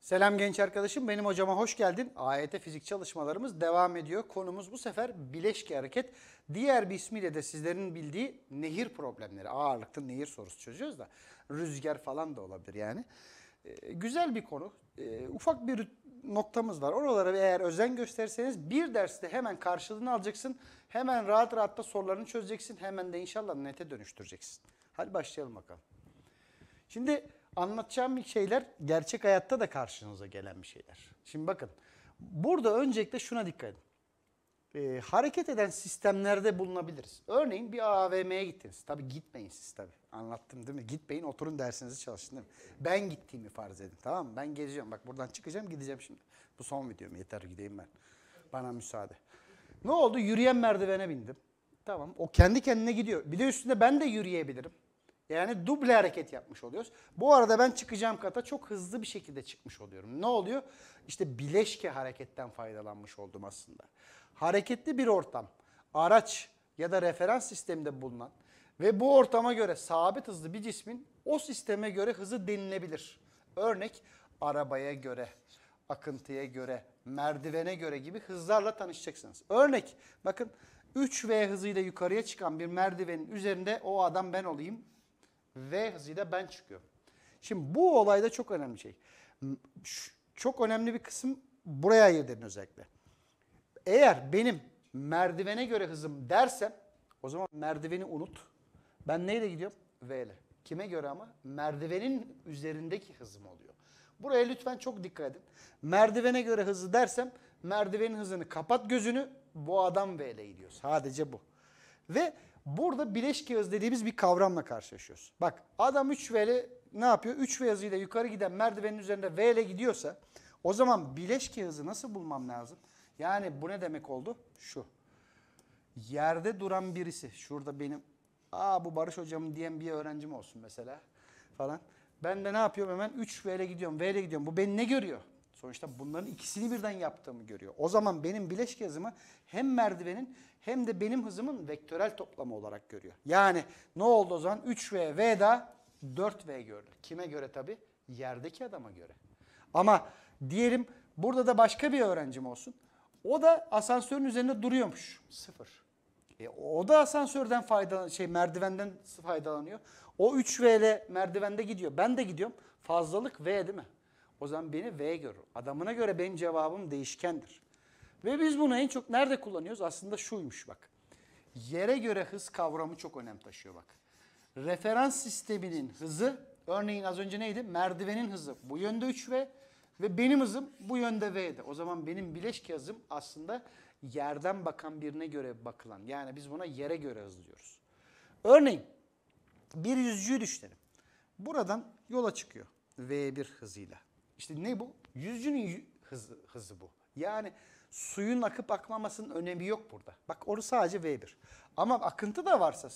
Selam genç arkadaşım, benim hocama hoş geldin. AYT e fizik çalışmalarımız devam ediyor. Konumuz bu sefer bileşki hareket. Diğer bir ismiyle de sizlerin bildiği nehir problemleri. Ağırlıklı nehir sorusu çözüyoruz da rüzgar falan da olabilir yani. Ee, güzel bir konu. Ee, ufak bir noktamız var. Oralara eğer özen gösterseniz bir derste hemen karşılığını alacaksın. Hemen rahat rahat da sorularını çözeceksin. Hemen de inşallah nete dönüştüreceksin. Hadi başlayalım bakalım. Şimdi anlatacağım şeyler gerçek hayatta da karşınıza gelen bir şeyler. Şimdi bakın burada öncelikle şuna dikkat edin. Ee, hareket eden sistemlerde bulunabiliriz. Örneğin bir AVM'ye gittiniz. Tabii gitmeyin siz tabii. Anlattım değil mi? Gitmeyin oturun dersinizi çalışın değil mi? Ben gittiğimi farz edin tamam mı? Ben geziyorum. Bak buradan çıkacağım gideceğim şimdi. Bu son videom yeter gideyim ben. Bana müsaade. Ne oldu? Yürüyen merdivene bindim. Tamam o kendi kendine gidiyor. Bir de üstünde ben de yürüyebilirim. Yani duble hareket yapmış oluyoruz. Bu arada ben çıkacağım kata çok hızlı bir şekilde çıkmış oluyorum. Ne oluyor? İşte bileşke hareketten faydalanmış oldum aslında. Hareketli bir ortam, araç ya da referans sisteminde bulunan ve bu ortama göre sabit hızlı bir cismin o sisteme göre hızı denilebilir. Örnek arabaya göre, akıntıya göre, merdivene göre gibi hızlarla tanışacaksınız. Örnek bakın 3V hızıyla yukarıya çıkan bir merdivenin üzerinde o adam ben olayım. V hızıyla ben çıkıyorum. Şimdi bu olayda çok önemli şey. Çok önemli bir kısım buraya ayırt edin özellikle. Eğer benim merdivene göre hızım dersem o zaman merdiveni unut. Ben neyle gidiyorum? V ile. Kime göre ama? Merdivenin üzerindeki hızım oluyor. Buraya lütfen çok dikkat edin. Merdivene göre hızı dersem merdivenin hızını kapat gözünü bu adam V ile gidiyor. Sadece bu. Ve burada bileşki hız dediğimiz bir kavramla karşılaşıyoruz. Bak adam 3 V ile ne yapıyor? 3 V hızıyla yukarı giden merdivenin üzerinde V ile gidiyorsa o zaman bileşki hızı nasıl bulmam lazım? Yani bu ne demek oldu? Şu. Yerde duran birisi. Şurada benim Aa bu Barış hocam diyen bir öğrencim olsun mesela falan. Ben de ne yapıyorum hemen 3 v ile gidiyorum, v ile gidiyorum. Bu beni ne görüyor? Sonuçta bunların ikisini birden yaptığımı görüyor. O zaman benim bileşik hızımı hem merdivenin hem de benim hızımın vektörel toplamı olarak görüyor. Yani ne oldu o zaman? 3V, V da 4V gördü. Kime göre tabi? Yerdeki adama göre. Ama diyelim burada da başka bir öğrencim olsun. O da asansörün üzerinde duruyormuş. Sıfır. E, o da asansörden faydalan şey merdivenden faydalanıyor. O 3 V ile merdivende gidiyor. Ben de gidiyorum. Fazlalık V değil mi? O zaman beni V görür. Adamına göre benim cevabım değişkendir. Ve biz bunu en çok nerede kullanıyoruz? Aslında şuymuş bak. Yere göre hız kavramı çok önem taşıyor bak. Referans sisteminin hızı, örneğin az önce neydi? Merdivenin hızı bu yönde 3V ve benim hızım bu yönde V'de. O zaman benim bileşke hızım aslında yerden bakan birine göre bakılan. Yani biz buna yere göre hızlıyoruz. Örneğin bir yüzücüyü düşünelim. Buradan yola çıkıyor V1 hızıyla. İşte ne bu? Yüzücünün hızı, hızı bu. Yani suyun akıp akmamasının önemi yok burada. Bak orası sadece V1. Ama akıntı da varsa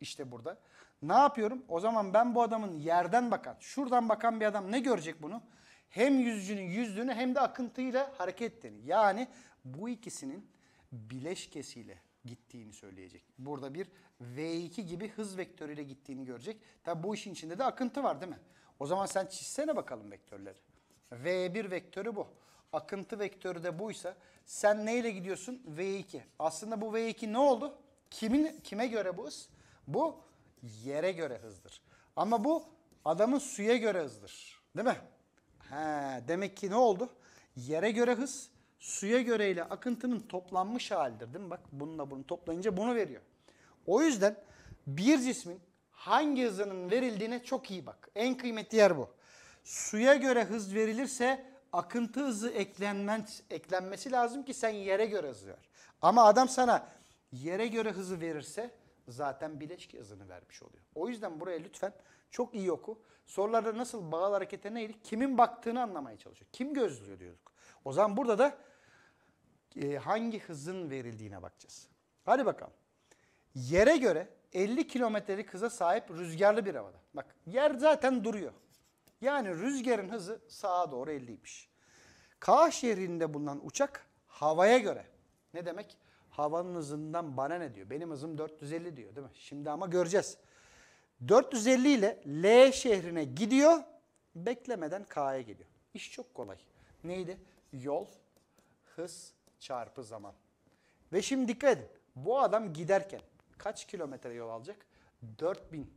işte burada. Ne yapıyorum? O zaman ben bu adamın yerden bakan, şuradan bakan bir adam ne görecek bunu? hem yüzücünün yüzdüğünü hem de akıntıyla hareket ettiğini. Yani bu ikisinin bileşkesiyle gittiğini söyleyecek. Burada bir V2 gibi hız vektörüyle gittiğini görecek. Tabi bu işin içinde de akıntı var değil mi? O zaman sen çizsene bakalım vektörleri. V1 vektörü bu. Akıntı vektörü de buysa sen neyle gidiyorsun? V2. Aslında bu V2 ne oldu? Kimin kime göre bu hız? Bu yere göre hızdır. Ama bu adamın suya göre hızdır. Değil mi? He, demek ki ne oldu? Yere göre hız, suya göre ile akıntının toplanmış halidir değil mi? Bak bununla bunu toplayınca bunu veriyor. O yüzden bir cismin hangi hızının verildiğine çok iyi bak. En kıymetli yer bu. Suya göre hız verilirse akıntı hızı eklenmez, eklenmesi lazım ki sen yere göre hız ver. Ama adam sana yere göre hızı verirse zaten bileşki hızını vermiş oluyor. O yüzden buraya lütfen çok iyi oku. Sorularda nasıl bağlı harekete neydi? Kimin baktığını anlamaya çalışıyor. Kim gözlüyor diyorduk. O zaman burada da e, hangi hızın verildiğine bakacağız. Hadi bakalım. Yere göre 50 kilometrelik hıza sahip rüzgarlı bir havada. Bak yer zaten duruyor. Yani rüzgarın hızı sağa doğru 50'ymiş. K şehrinde bulunan uçak havaya göre. Ne demek? Havanın hızından bana ne diyor? Benim hızım 450 diyor değil mi? Şimdi ama göreceğiz. 450 ile L şehrine gidiyor. Beklemeden K'ya geliyor. İş çok kolay. Neydi? Yol, hız, çarpı zaman. Ve şimdi dikkat edin. Bu adam giderken kaç kilometre yol alacak? 4000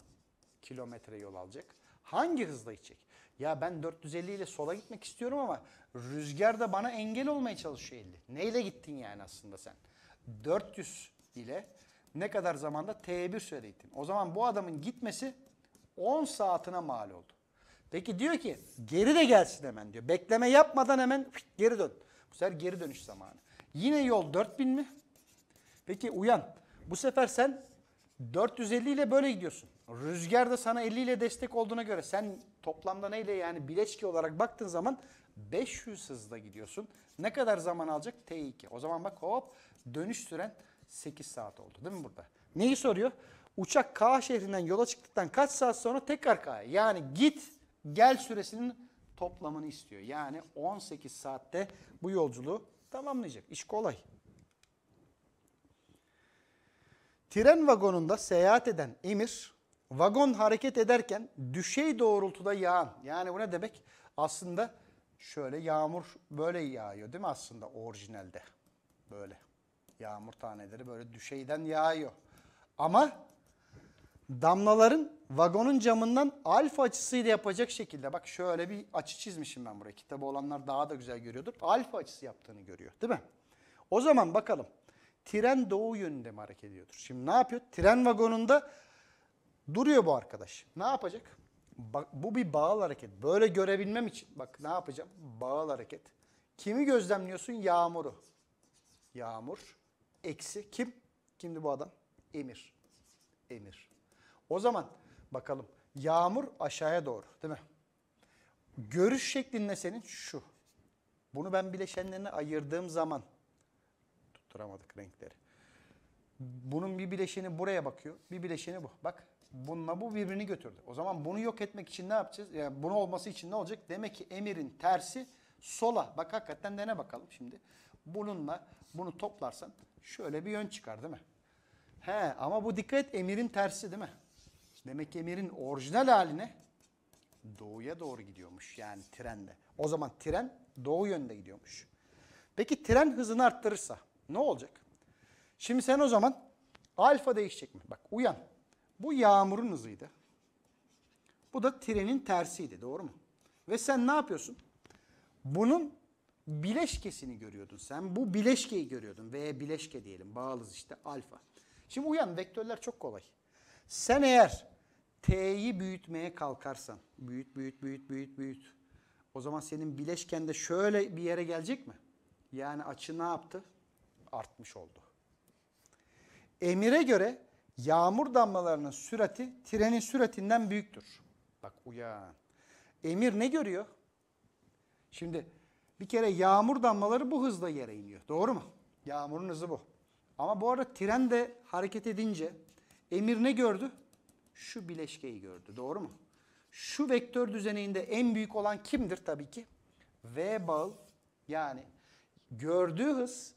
kilometre yol alacak. Hangi hızla gidecek? Ya ben 450 ile sola gitmek istiyorum ama rüzgar da bana engel olmaya çalışıyor 50. Neyle gittin yani aslında sen? 400 ile ne kadar zamanda? T1 süredeydin? O zaman bu adamın gitmesi 10 saatine mal oldu. Peki diyor ki geri de gelsin hemen diyor. Bekleme yapmadan hemen geri dön. Bu sefer geri dönüş zamanı. Yine yol 4000 mi? Peki uyan. Bu sefer sen 450 ile böyle gidiyorsun. Rüzgar da sana 50 ile destek olduğuna göre sen toplamda neyle yani bileşki olarak baktığın zaman 500 hızla gidiyorsun. Ne kadar zaman alacak? T2. O zaman bak hop dönüş süren 8 saat oldu değil mi burada? Neyi soruyor? Uçak K şehrinden yola çıktıktan kaç saat sonra tekrar K'ya. Yani git gel süresinin toplamını istiyor. Yani 18 saatte bu yolculuğu tamamlayacak. İş kolay. Tren vagonunda seyahat eden Emir, vagon hareket ederken düşey doğrultuda yağan. Yani bu ne demek? Aslında şöyle yağmur böyle yağıyor değil mi aslında orijinalde? Böyle. Yağmur taneleri böyle düşeyden yağıyor. Ama damlaların vagonun camından alfa açısıyla yapacak şekilde bak şöyle bir açı çizmişim ben buraya. Kitabı olanlar daha da güzel görüyordur. Alfa açısı yaptığını görüyor değil mi? O zaman bakalım tren doğu yönünde mi hareket ediyordur? Şimdi ne yapıyor? Tren vagonunda duruyor bu arkadaş. Ne yapacak? Bak, bu bir bağlı hareket. Böyle görebilmem için bak ne yapacağım? Bağıl hareket. Kimi gözlemliyorsun? Yağmuru. Yağmur eksi kim? Kimdi bu adam? Emir. Emir. O zaman bakalım yağmur aşağıya doğru değil mi? Görüş şeklinde senin şu. Bunu ben bileşenlerine ayırdığım zaman tutturamadık renkleri. Bunun bir bileşeni buraya bakıyor. Bir bileşeni bu. Bak bununla bu birbirini götürdü. O zaman bunu yok etmek için ne yapacağız? Yani bunu olması için ne olacak? Demek ki emirin tersi sola. Bak hakikaten dene bakalım şimdi. Bununla bunu toplarsan Şöyle bir yön çıkar değil mi? He ama bu dikkat et emirin tersi değil mi? Demek ki emirin orijinal haline doğuya doğru gidiyormuş yani trende. O zaman tren doğu yönde gidiyormuş. Peki tren hızını arttırırsa ne olacak? Şimdi sen o zaman alfa değişecek mi? Bak uyan. Bu yağmurun hızıydı. Bu da trenin tersiydi doğru mu? Ve sen ne yapıyorsun? Bunun bileşkesini görüyordun sen. Bu bileşkeyi görüyordun V bileşke diyelim bağlız işte alfa. Şimdi uyan vektörler çok kolay. Sen eğer t'yi büyütmeye kalkarsan büyüt büyüt büyüt büyüt büyüt o zaman senin bileşkende şöyle bir yere gelecek mi? Yani açı ne yaptı? Artmış oldu. Emire göre yağmur damlalarının sürati trenin süratinden büyüktür. Bak uyan. Emir ne görüyor? Şimdi bir kere yağmur damlaları bu hızla yere iniyor. Doğru mu? Yağmurun hızı bu. Ama bu arada tren de hareket edince Emir ne gördü? Şu bileşkeyi gördü. Doğru mu? Şu vektör düzeninde en büyük olan kimdir tabii ki? V bağıl yani gördüğü hız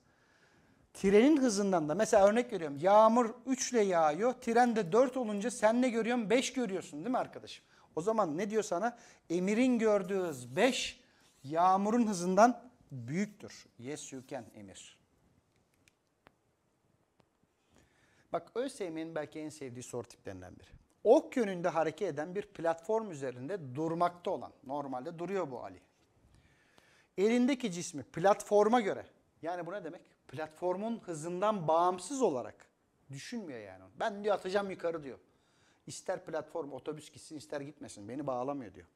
trenin hızından da mesela örnek veriyorum yağmur 3 ile yağıyor tren de 4 olunca sen ne görüyorsun 5 görüyorsun değil mi arkadaşım? O zaman ne diyor sana? Emir'in gördüğü hız 5 yağmurun hızından büyüktür. Yes you can Emir. Bak ÖSYM'nin belki en sevdiği soru tiplerinden biri. Ok yönünde hareket eden bir platform üzerinde durmakta olan, normalde duruyor bu Ali. Elindeki cismi platforma göre, yani bu ne demek? Platformun hızından bağımsız olarak düşünmüyor yani. Ben diyor atacağım yukarı diyor. İster platform otobüs gitsin ister gitmesin beni bağlamıyor diyor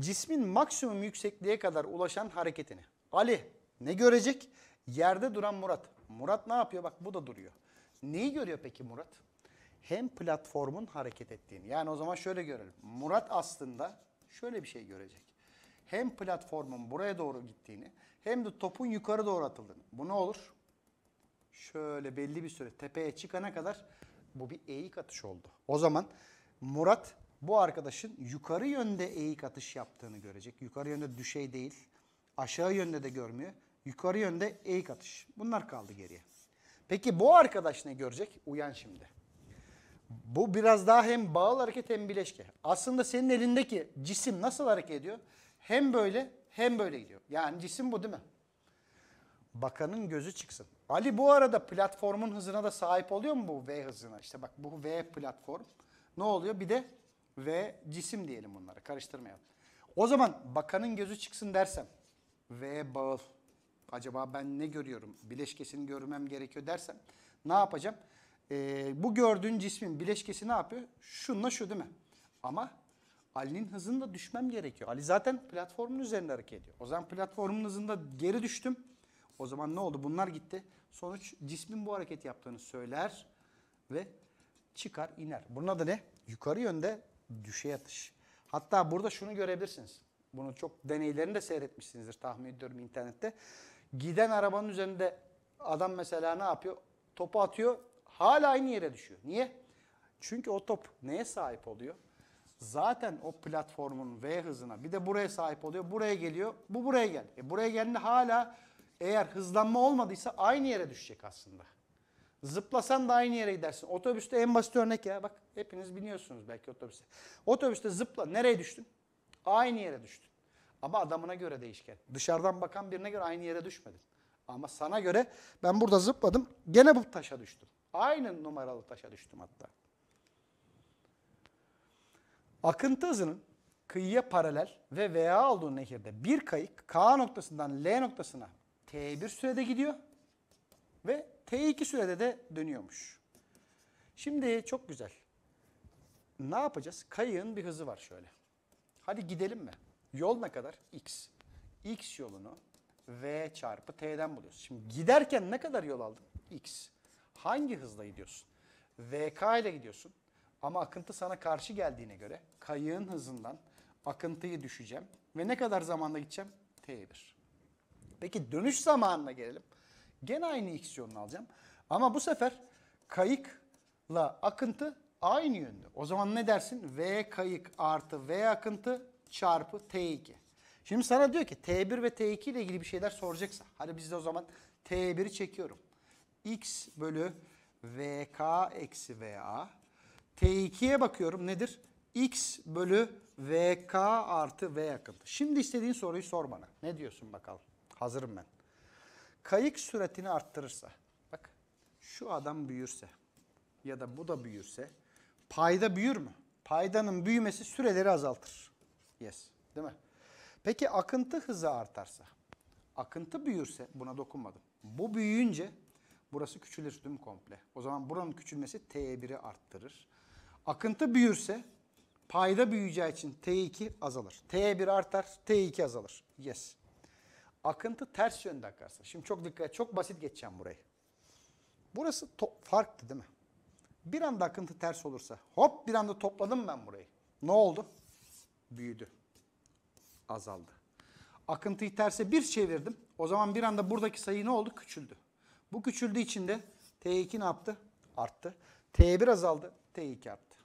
cismin maksimum yüksekliğe kadar ulaşan hareketini. Ali ne görecek? Yerde duran Murat. Murat ne yapıyor? Bak bu da duruyor. Neyi görüyor peki Murat? Hem platformun hareket ettiğini. Yani o zaman şöyle görelim. Murat aslında şöyle bir şey görecek. Hem platformun buraya doğru gittiğini hem de topun yukarı doğru atıldığını. Bu ne olur? Şöyle belli bir süre tepeye çıkana kadar bu bir eğik atış oldu. O zaman Murat bu arkadaşın yukarı yönde eğik atış yaptığını görecek. Yukarı yönde düşey değil. Aşağı yönde de görmüyor. Yukarı yönde eğik atış. Bunlar kaldı geriye. Peki bu arkadaş ne görecek? Uyan şimdi. Bu biraz daha hem bağlı hareket hem bileşke. Aslında senin elindeki cisim nasıl hareket ediyor? Hem böyle hem böyle gidiyor. Yani cisim bu değil mi? Bakanın gözü çıksın. Ali bu arada platformun hızına da sahip oluyor mu bu V hızına? İşte bak bu V platform. Ne oluyor? Bir de ve cisim diyelim bunlara karıştırmayalım. O zaman bakanın gözü çıksın dersem ve bağıl acaba ben ne görüyorum bileşkesini görmem gerekiyor dersem ne yapacağım? Ee, bu gördüğün cismin bileşkesi ne yapıyor? Şunla şu değil mi? Ama Ali'nin hızında düşmem gerekiyor. Ali zaten platformun üzerinde hareket ediyor. O zaman platformun hızında geri düştüm. O zaman ne oldu? Bunlar gitti. Sonuç cismin bu hareket yaptığını söyler ve çıkar iner. Buna da ne? Yukarı yönde düşe yatış. Hatta burada şunu görebilirsiniz. Bunu çok deneylerini de seyretmişsinizdir tahmin ediyorum internette. Giden arabanın üzerinde adam mesela ne yapıyor? Topu atıyor hala aynı yere düşüyor. Niye? Çünkü o top neye sahip oluyor? Zaten o platformun V hızına bir de buraya sahip oluyor. Buraya geliyor. Bu buraya geldi. E buraya geldiğinde hala eğer hızlanma olmadıysa aynı yere düşecek aslında. Zıplasan da aynı yere gidersin. Otobüste en basit örnek ya. Bak hepiniz biliyorsunuz belki otobüse. Otobüste zıpla. Nereye düştün? Aynı yere düştün. Ama adamına göre değişken. Dışarıdan bakan birine göre aynı yere düşmedin. Ama sana göre ben burada zıpladım. Gene bu taşa düştüm. Aynı numaralı taşa düştüm hatta. Akıntı hızının kıyıya paralel ve veya olduğu nehirde bir kayık K noktasından L noktasına T1 sürede gidiyor ve T2 sürede de dönüyormuş. Şimdi çok güzel. Ne yapacağız? Kayığın bir hızı var şöyle. Hadi gidelim mi? Yol ne kadar? X. X yolunu V çarpı T'den buluyoruz. Şimdi giderken ne kadar yol aldın? X. Hangi hızla gidiyorsun? VK ile gidiyorsun. Ama akıntı sana karşı geldiğine göre kayığın hızından akıntıyı düşeceğim. Ve ne kadar zamanda gideceğim? T1. Peki dönüş zamanına gelelim. Gene aynı x yönünü alacağım. Ama bu sefer kayıkla akıntı aynı yönde. O zaman ne dersin? V kayık artı V akıntı çarpı T2. Şimdi sana diyor ki T1 ve T2 ile ilgili bir şeyler soracaksa. Hadi biz de o zaman T1'i çekiyorum. X bölü VK eksi VA. T2'ye bakıyorum nedir? X bölü VK artı V akıntı. Şimdi istediğin soruyu sor bana. Ne diyorsun bakalım? Hazırım ben kayık süratini arttırırsa, bak şu adam büyürse ya da bu da büyürse payda büyür mü? Paydanın büyümesi süreleri azaltır. Yes. Değil mi? Peki akıntı hızı artarsa, akıntı büyürse buna dokunmadım. Bu büyüyünce burası küçülür tüm komple. O zaman buranın küçülmesi T1'i arttırır. Akıntı büyürse payda büyüyeceği için T2 azalır. T1 artar, T2 azalır. Yes akıntı ters yönde akarsa. Şimdi çok dikkat çok basit geçeceğim burayı. Burası farklı değil mi? Bir anda akıntı ters olursa hop bir anda topladım ben burayı. Ne oldu? Büyüdü. Azaldı. Akıntıyı terse bir çevirdim. O zaman bir anda buradaki sayı ne oldu? Küçüldü. Bu küçüldüğü için de T2 ne yaptı? Arttı. T1 azaldı. T2 arttı.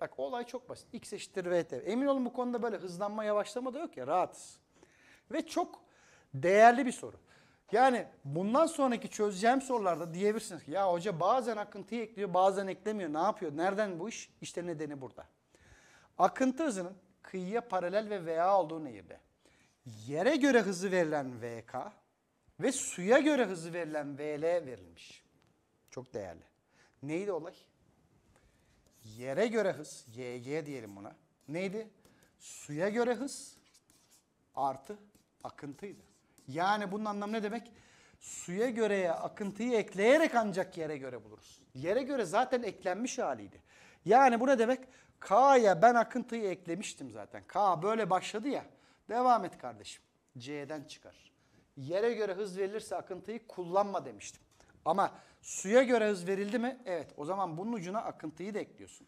Bak olay çok basit. X eşittir VT. Emin olun bu konuda böyle hızlanma yavaşlama da yok ya rahatız. Ve çok değerli bir soru. Yani bundan sonraki çözeceğim sorularda diyebilirsiniz ki ya hoca bazen akıntıyı ekliyor bazen eklemiyor ne yapıyor? Nereden bu iş? işte nedeni burada. Akıntı hızının kıyıya paralel ve VA olduğu nehirde. Yere göre hızı verilen VK ve suya göre hızı verilen VL verilmiş. Çok değerli. Neydi olay? Yere göre hız, YG diyelim buna. Neydi? Suya göre hız artı Akıntıydı. Yani bunun anlamı ne demek? Suya göre akıntıyı ekleyerek ancak yere göre buluruz. Yere göre zaten eklenmiş haliydi. Yani bu ne demek? K'ya ben akıntıyı eklemiştim zaten. K böyle başladı ya. Devam et kardeşim. C'den çıkar. Yere göre hız verilirse akıntıyı kullanma demiştim. Ama suya göre hız verildi mi? Evet. O zaman bunun ucuna akıntıyı da ekliyorsun.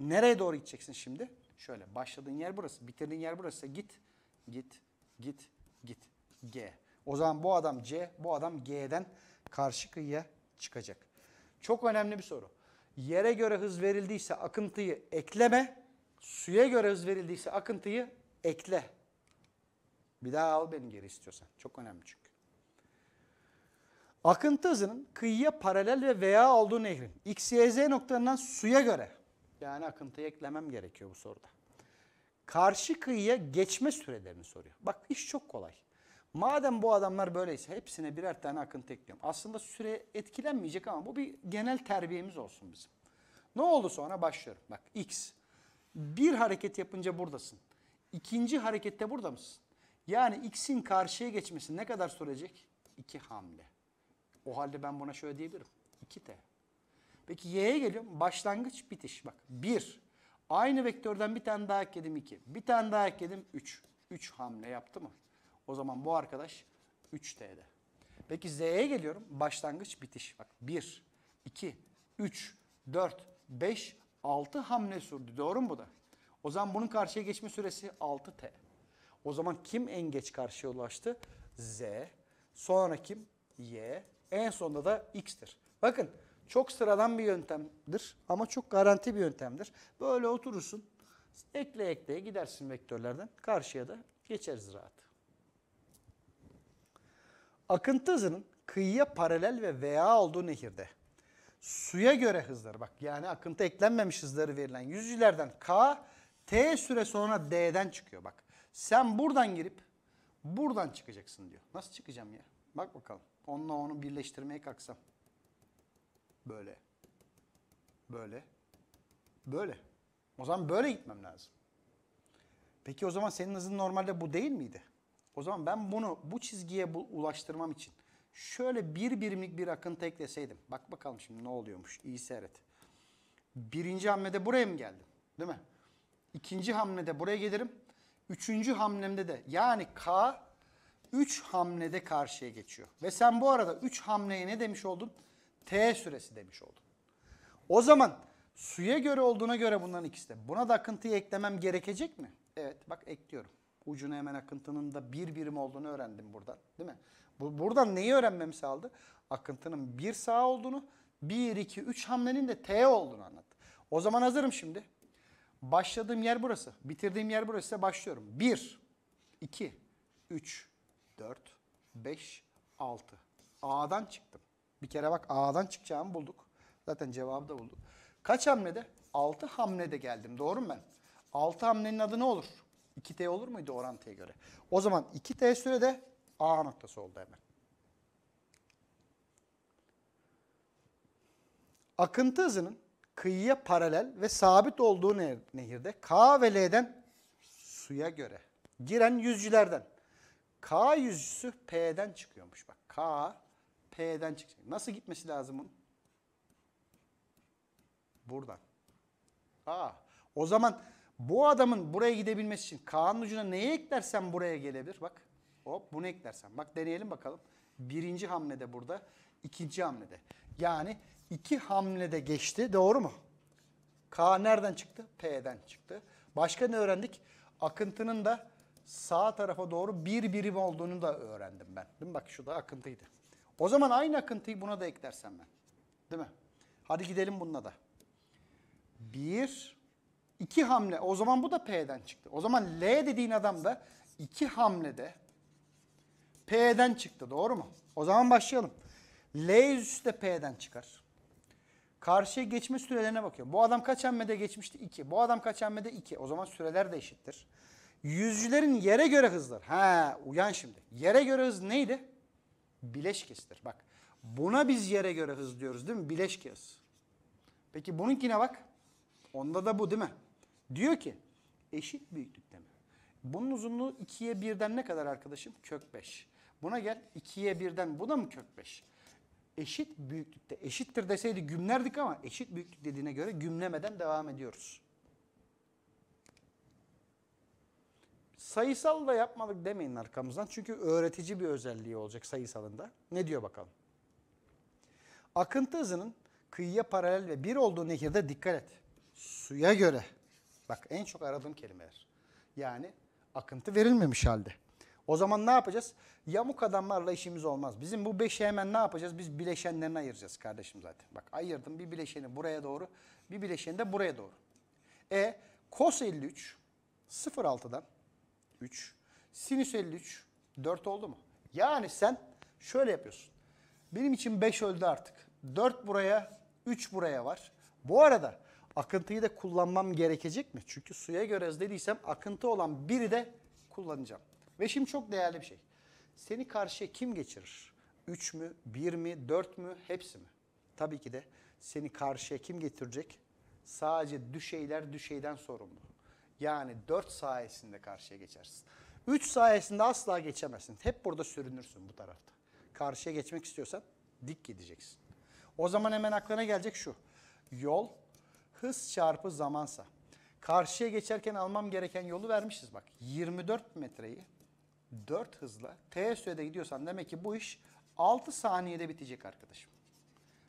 Nereye doğru gideceksin şimdi? Şöyle başladığın yer burası. Bitirdiğin yer burası. Git, git, git, git. G. O zaman bu adam C, bu adam G'den karşı kıyıya çıkacak. Çok önemli bir soru. Yere göre hız verildiyse akıntıyı ekleme, suya göre hız verildiyse akıntıyı ekle. Bir daha al beni geri istiyorsan. Çok önemli çünkü. Akıntı hızının kıyıya paralel ve veya olduğu nehrin x, y, z noktalarından suya göre. Yani akıntıyı eklemem gerekiyor bu soruda karşı kıyıya geçme sürelerini soruyor. Bak iş çok kolay. Madem bu adamlar böyleyse hepsine birer tane akıntı ekliyorum. Aslında süre etkilenmeyecek ama bu bir genel terbiyemiz olsun bizim. Ne oldu sonra başlıyorum. Bak X. Bir hareket yapınca buradasın. İkinci harekette burada mısın? Yani X'in karşıya geçmesi ne kadar sürecek? İki hamle. O halde ben buna şöyle diyebilirim. 2T. Peki Y'ye geliyorum. Başlangıç, bitiş. Bak 1, Aynı vektörden bir tane daha ekledim 2. Bir tane daha ekledim 3. 3 hamle yaptı mı? O zaman bu arkadaş 3T'de. Peki Z'ye geliyorum. Başlangıç bitiş. Bak 1, 2, 3, 4, 5, 6 hamle sürdü. Doğru mu bu da? O zaman bunun karşıya geçme süresi 6T. O zaman kim en geç karşıya ulaştı? Z. Sonra kim? Y. En sonunda da X'tir. Bakın çok sıradan bir yöntemdir ama çok garanti bir yöntemdir. Böyle oturursun, ekle ekleye gidersin vektörlerden. Karşıya da geçeriz rahat. Akıntı hızının kıyıya paralel ve veya olduğu nehirde suya göre hızları bak yani akıntı eklenmemiş hızları verilen yüzücülerden K T süre sonra D'den çıkıyor bak. Sen buradan girip buradan çıkacaksın diyor. Nasıl çıkacağım ya? Bak bakalım. Onunla onu birleştirmeye kalksam. Böyle. Böyle. Böyle. O zaman böyle gitmem lazım. Peki o zaman senin hızın normalde bu değil miydi? O zaman ben bunu bu çizgiye bu, ulaştırmam için şöyle bir birimlik bir akıntı ekleseydim. Bak bakalım şimdi ne oluyormuş. İyi seyret. Birinci hamlede buraya mı geldim? Değil mi? İkinci hamlede buraya gelirim. Üçüncü hamlemde de yani K 3 hamlede karşıya geçiyor. Ve sen bu arada 3 hamleye ne demiş oldun? T süresi demiş oldum. O zaman suya göre olduğuna göre bunların ikisi de. Buna da akıntıyı eklemem gerekecek mi? Evet bak ekliyorum. Ucuna hemen akıntının da bir birim olduğunu öğrendim buradan değil mi? Bu, buradan neyi öğrenmemi sağladı? Akıntının bir sağ olduğunu, bir iki üç hamlenin de T olduğunu anlattı. O zaman hazırım şimdi. Başladığım yer burası. Bitirdiğim yer burası ise başlıyorum. Bir, iki, üç, dört, beş, altı. A'dan çıktım. Bir kere bak A'dan çıkacağımı bulduk. Zaten cevabı da bulduk. Kaç hamlede? 6 hamlede geldim. Doğru mu ben? 6 hamlenin adı ne olur? 2T olur muydu orantıya göre? O zaman 2T sürede A noktası oldu hemen. Akıntı hızının kıyıya paralel ve sabit olduğu nehirde K ve L'den suya göre giren yüzcülerden K yüzcüsü P'den çıkıyormuş. Bak K P'den çıkacak. Nasıl gitmesi lazım bunun? Buradan. Aa, o zaman bu adamın buraya gidebilmesi için K'nın ucuna neyi eklersen buraya gelebilir. Bak hop bunu eklersen. Bak deneyelim bakalım. Birinci hamlede burada. ikinci hamlede. Yani iki hamlede geçti. Doğru mu? K nereden çıktı? P'den çıktı. Başka ne öğrendik? Akıntının da sağ tarafa doğru bir birim olduğunu da öğrendim ben. Değil mi? Bak şu da akıntıydı. O zaman aynı akıntıyı buna da eklersen ben. Değil mi? Hadi gidelim bununla da. Bir, iki hamle. O zaman bu da P'den çıktı. O zaman L dediğin adam da iki hamlede P'den çıktı. Doğru mu? O zaman başlayalım. L de P'den çıkar. Karşıya geçme sürelerine bakıyor. Bu adam kaç hamlede geçmişti? 2. Bu adam kaç hamlede? 2. O zaman süreler de eşittir. Yüzcülerin yere göre hızlar. Ha, uyan şimdi. Yere göre hız neydi? bileşkesidir. Bak buna biz yere göre hız diyoruz değil mi? Bileşke hız. Peki bununkine bak. Onda da bu değil mi? Diyor ki eşit büyüklükte mi? Bunun uzunluğu 2'ye 1'den ne kadar arkadaşım? Kök 5. Buna gel 2'ye 1'den bu da mı kök 5? Eşit büyüklükte. Eşittir deseydi gümlerdik ama eşit büyüklük dediğine göre gümlemeden devam ediyoruz. Sayısal da yapmadık demeyin arkamızdan. Çünkü öğretici bir özelliği olacak sayısalında. Ne diyor bakalım. Akıntı hızının kıyıya paralel ve bir olduğu nehirde dikkat et. Suya göre. Bak en çok aradığım kelimeler. Yani akıntı verilmemiş halde. O zaman ne yapacağız? Yamuk adamlarla işimiz olmaz. Bizim bu beşi hemen ne yapacağız? Biz bileşenlerini ayıracağız kardeşim zaten. Bak ayırdım bir bileşeni buraya doğru, bir bileşeni de buraya doğru. E cos 53 0.6'dan 3. Sinüs 53. 4 oldu mu? Yani sen şöyle yapıyorsun. Benim için 5 öldü artık. 4 buraya, 3 buraya var. Bu arada akıntıyı da kullanmam gerekecek mi? Çünkü suya göre dediysem akıntı olan biri de kullanacağım. Ve şimdi çok değerli bir şey. Seni karşıya kim geçirir? 3 mü, 1 mi, 4 mü, hepsi mi? Tabii ki de seni karşıya kim getirecek? Sadece düşeyler düşeyden sorumlu. Yani 4 sayesinde karşıya geçersin. 3 sayesinde asla geçemezsin. Hep burada sürünürsün bu tarafta. Karşıya geçmek istiyorsan dik gideceksin. O zaman hemen aklına gelecek şu. Yol hız çarpı zamansa. Karşıya geçerken almam gereken yolu vermişiz bak. 24 metreyi 4 hızla T sürede gidiyorsan demek ki bu iş 6 saniyede bitecek arkadaşım.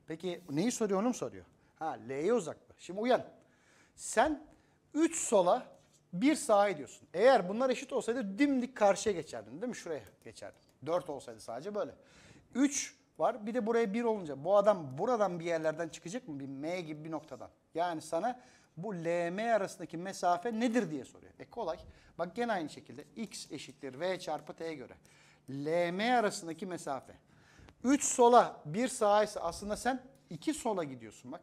Peki neyi soruyor onu mu soruyor? Ha L'ye uzak mı? Şimdi uyan. Sen 3 sola bir sağa ediyorsun. Eğer bunlar eşit olsaydı dimdik karşıya geçerdin değil mi? Şuraya geçerdin. 4 olsaydı sadece böyle. 3 var bir de buraya 1 olunca bu adam buradan bir yerlerden çıkacak mı? Bir M gibi bir noktadan. Yani sana bu LM arasındaki mesafe nedir diye soruyor. E kolay. Bak gene aynı şekilde x eşittir v çarpı t'ye göre. LM arasındaki mesafe. 3 sola 1 sağa ise aslında sen 2 sola gidiyorsun bak.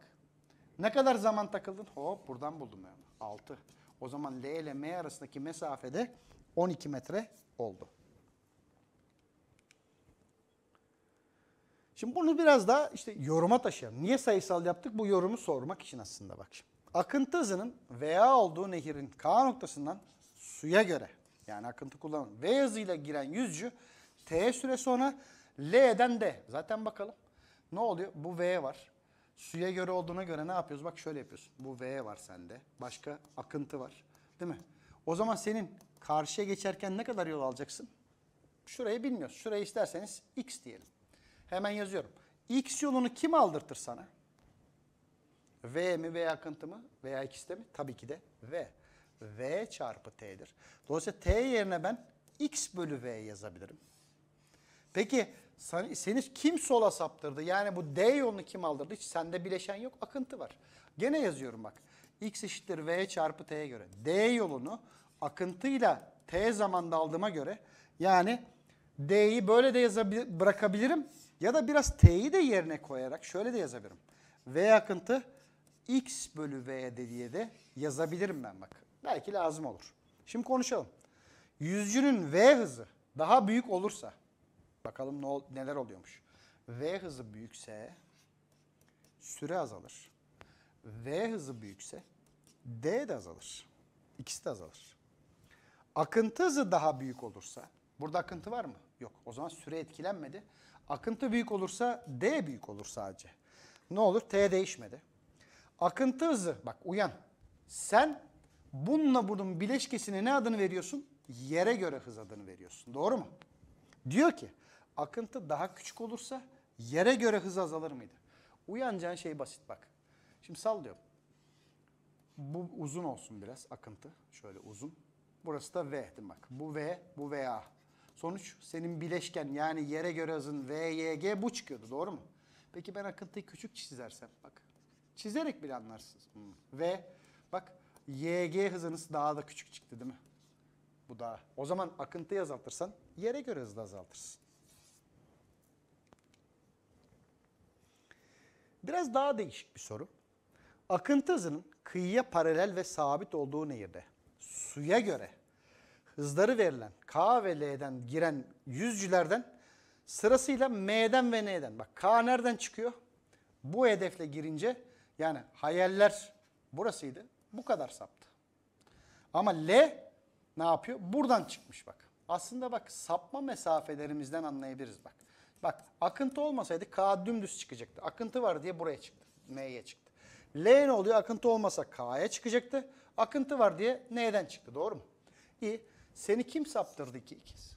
Ne kadar zaman takıldın? Hop buradan buldum yani. 6. O zaman L ile M arasındaki mesafede 12 metre oldu. Şimdi bunu biraz daha işte yoruma taşıyalım. Niye sayısal yaptık? Bu yorumu sormak için aslında bak Akıntı hızının VA olduğu nehirin K noktasından suya göre yani akıntı kullanan V hızıyla giren yüzcü T süre sonra L'den D. Zaten bakalım ne oluyor? Bu V var. Suya göre olduğuna göre ne yapıyoruz? Bak şöyle yapıyorsun. Bu V var sende. Başka akıntı var. Değil mi? O zaman senin karşıya geçerken ne kadar yol alacaksın? Şurayı bilmiyoruz. Şurayı isterseniz X diyelim. Hemen yazıyorum. X yolunu kim aldırtır sana? V mi V akıntı mı? Veya ikisi de mi? Tabii ki de V. V çarpı T'dir. Dolayısıyla T yerine ben X bölü V yazabilirim. Peki seni, seni kim sola saptırdı? Yani bu D yolunu kim aldırdı? Hiç sende bileşen yok. Akıntı var. Gene yazıyorum bak. X eşittir V çarpı T'ye göre. D yolunu akıntıyla T zamanda aldığıma göre yani D'yi böyle de yazabilir, bırakabilirim. Ya da biraz T'yi de yerine koyarak şöyle de yazabilirim. V akıntı X bölü V diye de yazabilirim ben bak. Belki lazım olur. Şimdi konuşalım. Yüzcünün V hızı daha büyük olursa Bakalım ne, neler oluyormuş. V hızı büyükse süre azalır. V hızı büyükse D de azalır. İkisi de azalır. Akıntı hızı daha büyük olursa, burada akıntı var mı? Yok. O zaman süre etkilenmedi. Akıntı büyük olursa D büyük olur sadece. Ne olur? T değişmedi. Akıntı hızı, bak uyan. Sen bununla bunun bileşkesine ne adını veriyorsun? Yere göre hız adını veriyorsun. Doğru mu? Diyor ki akıntı daha küçük olursa yere göre hız azalır mıydı? Uyanacağın şey basit bak. Şimdi sallıyorum. Bu uzun olsun biraz akıntı. Şöyle uzun. Burası da V değil bak. Bu V, bu VA. Sonuç senin bileşken yani yere göre hızın VYG bu çıkıyordu doğru mu? Peki ben akıntıyı küçük çizersem bak. Çizerek bile anlarsınız. Hmm. Ve bak YG hızınız daha da küçük çıktı değil mi? Bu daha. O zaman akıntıyı azaltırsan yere göre hızı da azaltırsın. Biraz daha değişik bir soru. Akıntı hızının kıyıya paralel ve sabit olduğu nehirde suya göre hızları verilen K ve L'den giren yüzcülerden sırasıyla M'den ve N'den. Bak K nereden çıkıyor? Bu hedefle girince yani hayaller burasıydı. Bu kadar saptı. Ama L ne yapıyor? Buradan çıkmış bak. Aslında bak sapma mesafelerimizden anlayabiliriz bak. Bak akıntı olmasaydı K dümdüz çıkacaktı. Akıntı var diye buraya çıktı. M'ye çıktı. L ne oluyor? Akıntı olmasa K'ya çıkacaktı. Akıntı var diye N'den çıktı. Doğru mu? İyi. Seni kim saptırdı iki x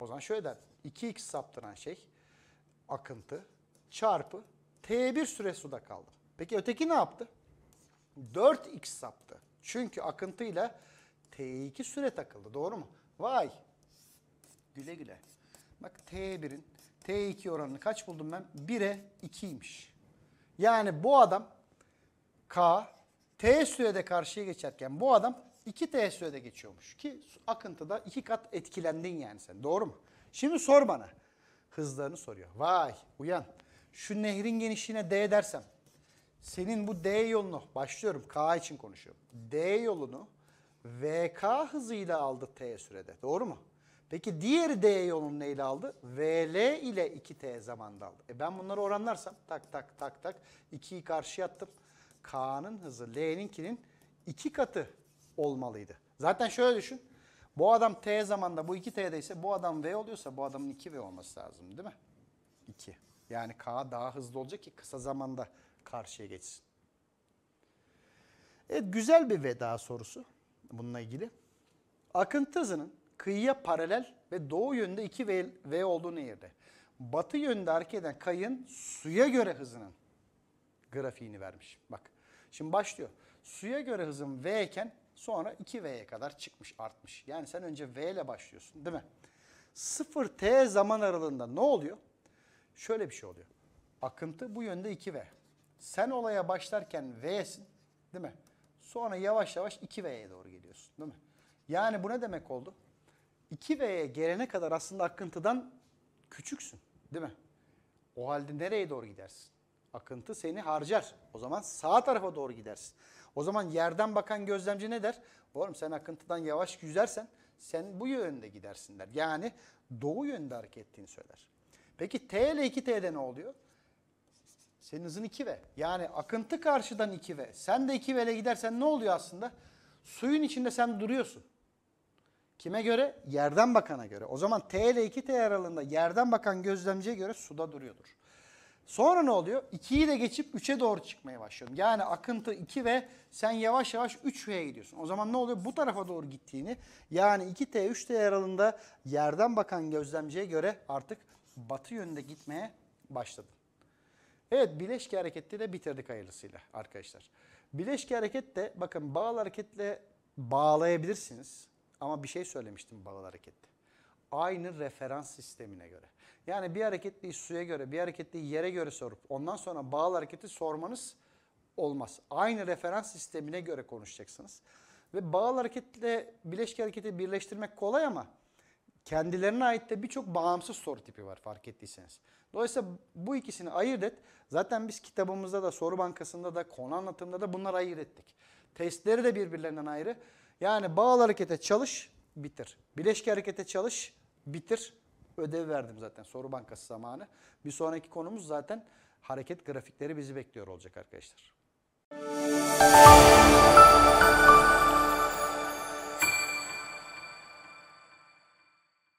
O zaman şöyle der. İki x saptıran şey akıntı çarpı T1 süre suda kaldı. Peki öteki ne yaptı? 4x saptı. Çünkü akıntıyla T2 süre takıldı. Doğru mu? Vay. Güle güle. Bak T1'in T2 oranını kaç buldum ben? 1'e 2'ymiş. Yani bu adam K T sürede karşıya geçerken bu adam 2 T sürede geçiyormuş. Ki akıntıda 2 kat etkilendin yani sen. Doğru mu? Şimdi sor bana. Hızlarını soruyor. Vay uyan. Şu nehrin genişliğine D dersem senin bu D yolunu başlıyorum K için konuşuyorum. D yolunu VK hızıyla aldı T sürede. Doğru mu? Peki diğer D yolun neyle aldı? VL ile 2T zamanda aldı. E ben bunları oranlarsam tak tak tak tak 2'yi karşıya attım. K'nın hızı L'ninkinin 2 katı olmalıydı. Zaten şöyle düşün. Bu adam T zamanda bu 2T'de ise bu adam V oluyorsa bu adamın 2V olması lazım değil mi? 2. Yani K daha hızlı olacak ki kısa zamanda karşıya geçsin. Evet güzel bir veda sorusu bununla ilgili. Akıntı hızının kıyıya paralel ve doğu yönde 2 V, v olduğunu nehirde. Batı yönde hareket eden kayın suya göre hızının grafiğini vermiş. Bak şimdi başlıyor. Suya göre hızım V iken sonra 2V'ye kadar çıkmış artmış. Yani sen önce V ile başlıyorsun değil mi? 0T zaman aralığında ne oluyor? Şöyle bir şey oluyor. Akıntı bu yönde 2V. Sen olaya başlarken V'sin değil mi? Sonra yavaş yavaş 2V'ye doğru geliyorsun değil mi? Yani bu ne demek oldu? 2V'ye gelene kadar aslında akıntıdan küçüksün değil mi? O halde nereye doğru gidersin? Akıntı seni harcar. O zaman sağ tarafa doğru gidersin. O zaman yerden bakan gözlemci ne der? Oğlum sen akıntıdan yavaş yüzersen sen bu yönde gidersin der. Yani doğu yönde hareket ettiğini söyler. Peki T ile 2T'de ne oluyor? Senin hızın 2V. Yani akıntı karşıdan 2V. Sen de 2V ile gidersen ne oluyor aslında? Suyun içinde sen duruyorsun. Kime göre? Yerden bakana göre. O zaman T ile 2T aralığında yerden bakan gözlemciye göre suda duruyordur. Sonra ne oluyor? 2'yi de geçip 3'e doğru çıkmaya başlıyorum. Yani akıntı 2 ve sen yavaş yavaş 3V'ye gidiyorsun. O zaman ne oluyor? Bu tarafa doğru gittiğini yani 2T 3T aralığında yerden bakan gözlemciye göre artık batı yönünde gitmeye başladın. Evet bileşki hareketi de bitirdik hayırlısıyla arkadaşlar. Bileşki hareket de bakın bağlı hareketle bağlayabilirsiniz. Ama bir şey söylemiştim bağlı harekette. Aynı referans sistemine göre. Yani bir hareketliği suya göre, bir hareketliği yere göre sorup ondan sonra bağlı hareketi sormanız olmaz. Aynı referans sistemine göre konuşacaksınız. Ve bağlı hareketle bileşik hareketi birleştirmek kolay ama kendilerine ait de birçok bağımsız soru tipi var fark ettiyseniz. Dolayısıyla bu ikisini ayırt et. Zaten biz kitabımızda da soru bankasında da konu anlatımında da bunları ayırt ettik. Testleri de birbirlerinden ayrı. Yani bağlı harekete çalış, bitir. Bileşke harekete çalış, bitir. Ödev verdim zaten soru bankası zamanı. Bir sonraki konumuz zaten hareket grafikleri bizi bekliyor olacak arkadaşlar. Müzik